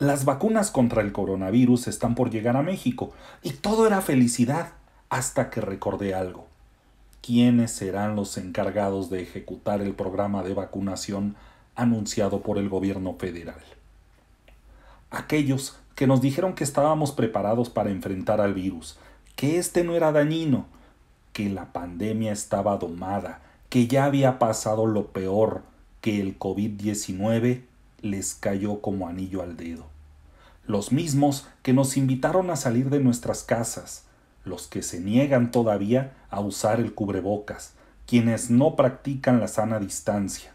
Las vacunas contra el coronavirus están por llegar a México y todo era felicidad hasta que recordé algo. ¿Quiénes serán los encargados de ejecutar el programa de vacunación anunciado por el gobierno federal? Aquellos que nos dijeron que estábamos preparados para enfrentar al virus, que este no era dañino, que la pandemia estaba domada, que ya había pasado lo peor, que el COVID-19 les cayó como anillo al dedo. Los mismos que nos invitaron a salir de nuestras casas, los que se niegan todavía a usar el cubrebocas, quienes no practican la sana distancia,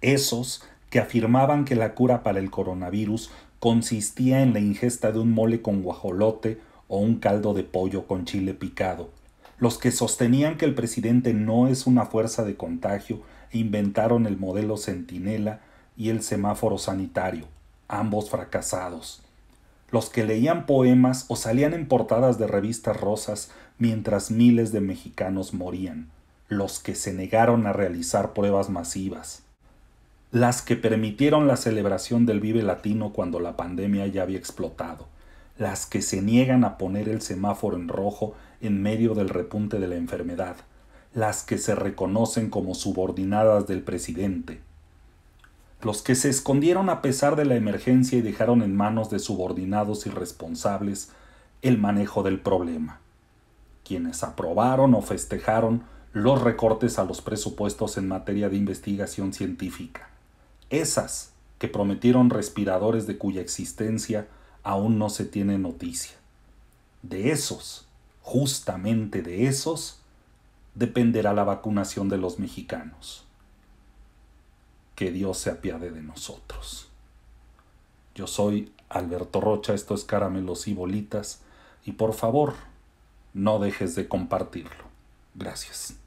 esos que afirmaban que la cura para el coronavirus consistía en la ingesta de un mole con guajolote o un caldo de pollo con chile picado, los que sostenían que el presidente no es una fuerza de contagio e inventaron el modelo centinela y el semáforo sanitario, ambos fracasados. Los que leían poemas o salían en portadas de revistas rosas mientras miles de mexicanos morían, los que se negaron a realizar pruebas masivas, las que permitieron la celebración del Vive Latino cuando la pandemia ya había explotado, las que se niegan a poner el semáforo en rojo en medio del repunte de la enfermedad, las que se reconocen como subordinadas del presidente, los que se escondieron a pesar de la emergencia y dejaron en manos de subordinados irresponsables el manejo del problema, quienes aprobaron o festejaron los recortes a los presupuestos en materia de investigación científica, esas que prometieron respiradores de cuya existencia aún no se tiene noticia. De esos, justamente de esos, dependerá la vacunación de los mexicanos que Dios se apiade de nosotros. Yo soy Alberto Rocha, esto es Caramelos y Bolitas, y por favor, no dejes de compartirlo. Gracias.